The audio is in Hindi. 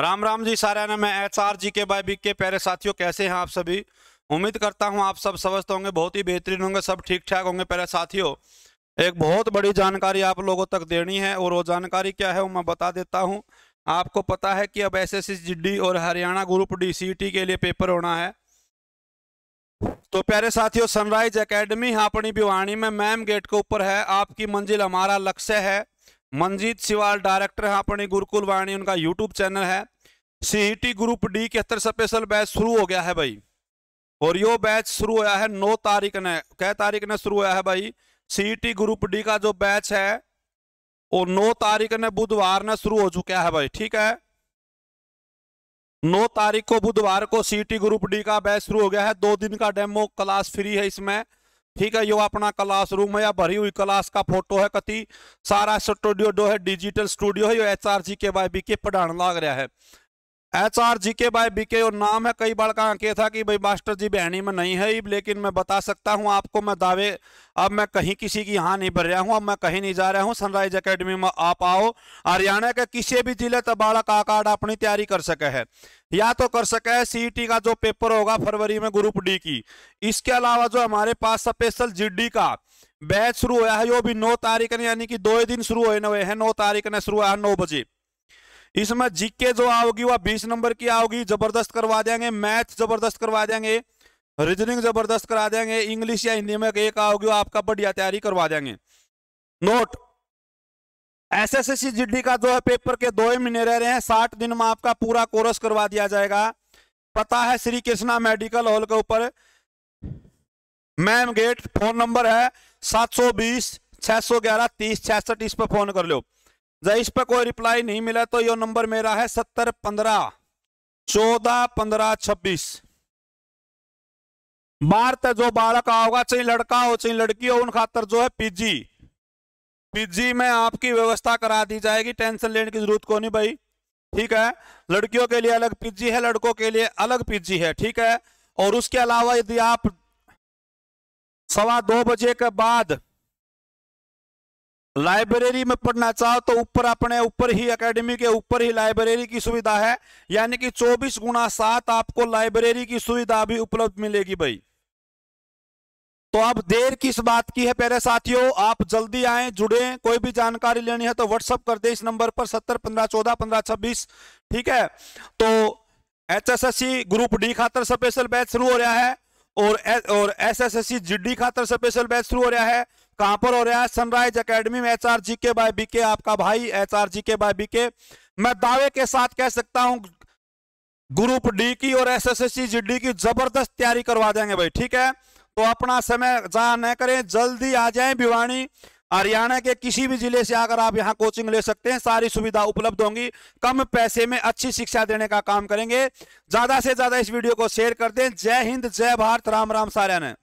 राम राम जी ने मैं एच आर जी के बाय बिक के प्यारे साथियों कैसे हैं आप सभी उम्मीद करता हूं आप सब स्वस्थ होंगे बहुत ही बेहतरीन होंगे सब ठीक ठाक होंगे प्यारे साथियों एक बहुत बड़ी जानकारी आप लोगों तक देनी है और वो जानकारी क्या है वो मैं बता देता हूँ आपको पता है कि अब एस एस और हरियाणा ग्रुप डी e के लिए पेपर होना है तो प्यारे साथियों सनराइज एकेडमी अपनी भिवानी में मैम गेट के ऊपर है आपकी मंजिल हमारा लक्ष्य है मंजीत शिवाल डायरेक्टर अपनी गुरुकुल वाणी उनका यूट्यूब चैनल है सीईटी ग्रुप डी के इकहत्तर स्पेशल बैच शुरू हो गया है भाई और यो बैच शुरू होया है नौ तारीख ने क्या तारीख ने शुरू होया है भाई सीईटी ग्रुप डी का जो बैच है वो नौ तारीख ने बुधवार ने शुरू हो चुका है भाई ठीक है नौ तारीख को बुधवार को सीईटी ग्रुप डी का बैच शुरू हो गया है दो दिन का डेमो क्लास फ्री है इसमें ठीक है यो अपना क्लास रूम है या भरी हुई क्लास का फोटो है कति सारा स्टूडियो जो है डिजिटल स्टूडियो है यो एच आर जी के वाई बी के पढ़ाने लग रहा है एच आर जी के बाय बीके और नाम है कई बार का था कि भाई मास्टर जी बहनी में नहीं है लेकिन मैं बता सकता हूं आपको मैं दावे अब मैं कहीं किसी की यहाँ नहीं भर रहा हूं अब मैं कहीं नहीं जा रहा हूं सनराइज एकेडमी में आप आओ हरियाणा के किसी भी जिले बालक का कार्ड अपनी तैयारी कर सके है या तो कर सके है सीईटी का जो पेपर होगा फरवरी में ग्रुप डी की इसके अलावा जो हमारे पास स्पेशल जी का बैच शुरू हुआ है वो भी नौ तारीख ने यानी कि दो दिन शुरू होने हुए हैं नौ तारीख ने शुरू हुआ है नौ बजे इसमें जीके जो आओगी वह बीस नंबर की आओगी जबरदस्त करवा देंगे मैथ जबरदस्त करवा देंगे रीजनिंग जबरदस्त करा देंगे इंग्लिश या हिंदी में एक आओगी वो आपका बढ़िया तैयारी करवा देंगे नोट एस एस एस का जो है पेपर के दो ही महीने रह रहे हैं साठ दिन में आपका पूरा कोर्स करवा दिया जाएगा पता है श्री कृष्णा मेडिकल हॉल के ऊपर मैम गेट फोन नंबर है सात सौ बीस छह सौ ग्यारह तीस छियासठ इस पर फोन कर लो जब इस पर कोई रिप्लाई नहीं मिला तो यो नंबर मेरा है सत्तर पंद्रह चौदह पंद्रह छब्बीस बार तक तो जो बालक आओगा चाहे लड़का हो चाहे लड़की हो उन खातर जो है पीजी पीजी में आपकी व्यवस्था करा दी जाएगी टेंशन लेने की जरूरत को नहीं भाई ठीक है लड़कियों के लिए अलग पीजी है लड़कों के लिए अलग पीजी है ठीक है और उसके अलावा यदि आप सवा दो बजे के बाद लाइब्रेरी में पढ़ना चाहो तो ऊपर अपने ऊपर ही एकेडमी के ऊपर ही लाइब्रेरी की सुविधा है यानी कि 24 गुना सात आपको लाइब्रेरी की सुविधा भी उपलब्ध मिलेगी भाई तो अब देर किस बात की है पहले साथियों आप जल्दी आए जुड़े कोई भी जानकारी लेनी है तो व्हाट्सअप कर दे इस नंबर पर सत्तर पंद्रह चौदह पंद्रह छब्बीस ठीक है तो एच ग्रुप डी खातर स्पेशल बैच शुरू हो रहा है और एस, और एसएसएससी जीडी खातर स्पेशल बैच शुरू हो रहा है कहां पर हो रहा है सनराइज एकेडमी में एच आर जी के बाय बीके आपका भाई एच आर जी के बाय बीके मैं दावे के साथ कह सकता हूं ग्रुप डी की और एसएसएससी जीडी की जबरदस्त तैयारी करवा देंगे भाई ठीक है तो अपना समय जहां न करें जल्दी आ जाए भिवानी हरियाणा के किसी भी जिले से आकर आप यहाँ कोचिंग ले सकते हैं सारी सुविधा उपलब्ध होंगी कम पैसे में अच्छी शिक्षा देने का काम करेंगे ज्यादा से ज्यादा इस वीडियो को शेयर कर दें जय हिंद जय भारत राम राम सारे